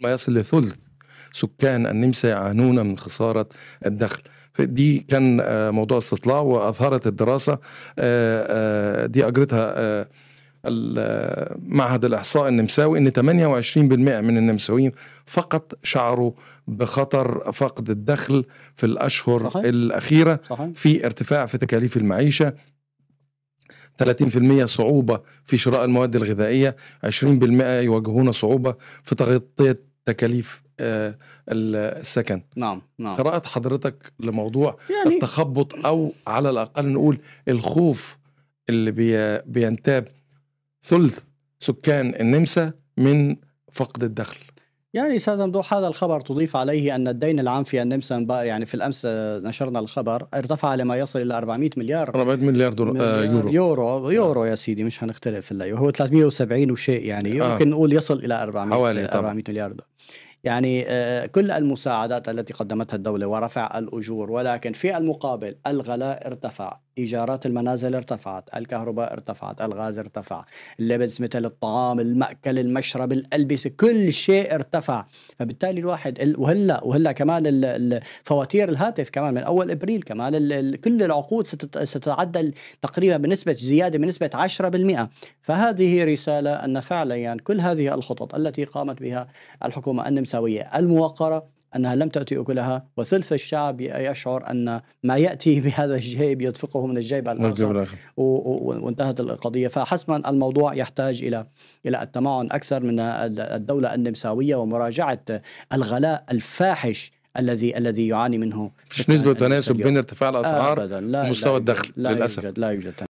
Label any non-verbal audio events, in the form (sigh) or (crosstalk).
ما يصل لثلث سكان النمسا يعانون من خسارة الدخل دي كان آه، موضوع استطلاع وأظهرت الدراسة آه، آه، دي أجرتها معهد الإحصاء النمساوي أن 28% من النمساويين فقط شعروا بخطر فقد الدخل في الأشهر صحيح. الأخيرة صحيح. في ارتفاع في تكاليف المعيشة 30% صعوبة في شراء المواد الغذائية 20% يواجهون صعوبة في تغطية تكاليف آه، السكن نعم نعم قرأت حضرتك لموضوع يعني التخبط أو على الأقل نقول الخوف اللي بي بينتاب ثلث سكان النمسا من فقد الدخل يعني استاذ ممدوح هذا الخبر تضيف عليه ان الدين العام في النمسا يعني في الامس آه، نشرنا الخبر ارتفع لما يصل الى 400 مليار 400 مليار, دولار آه، مليار يورو يورو يورو يا سيدي مش هنختلف هو 370 وشيء يعني آه. يمكن آه. نقول يصل الى 400 حوالي 400 مليار دولار يعني آه، كل المساعدات التي قدمتها الدولة ورفع الأجور ولكن في المقابل الغلاء ارتفع إيجارات المنازل ارتفعت الكهرباء ارتفعت الغاز ارتفع اللبس مثل الطعام المأكل المشرب الألبسة كل شيء ارتفع فبالتالي الواحد وهلا وهلا كمان فواتير الهاتف كمان من أول إبريل كمان كل العقود ستتعدى تقريبا بنسبة زيادة بنسبة 10% فهذه رسالة أن فعليا يعني كل هذه الخطط التي قامت بها الحكومة النمسا المأساوية الموقرة أنها لم تأتي أكلها وثلث الشعب يشعر أن ما يأتي (laughs) بهذا الجيب يدفقه من الجيب الآخر وانتهت القضية فحسما الموضوع يحتاج إلى إلى التمعن أكثر من الدولة النمساوية ومراجعة الغلاء الفاحش الذي الذي يعاني منه مش نسبة تناسب بين ارتفاع الأسعار ومستوى الدخل لا للأسف يوجد لا يوجد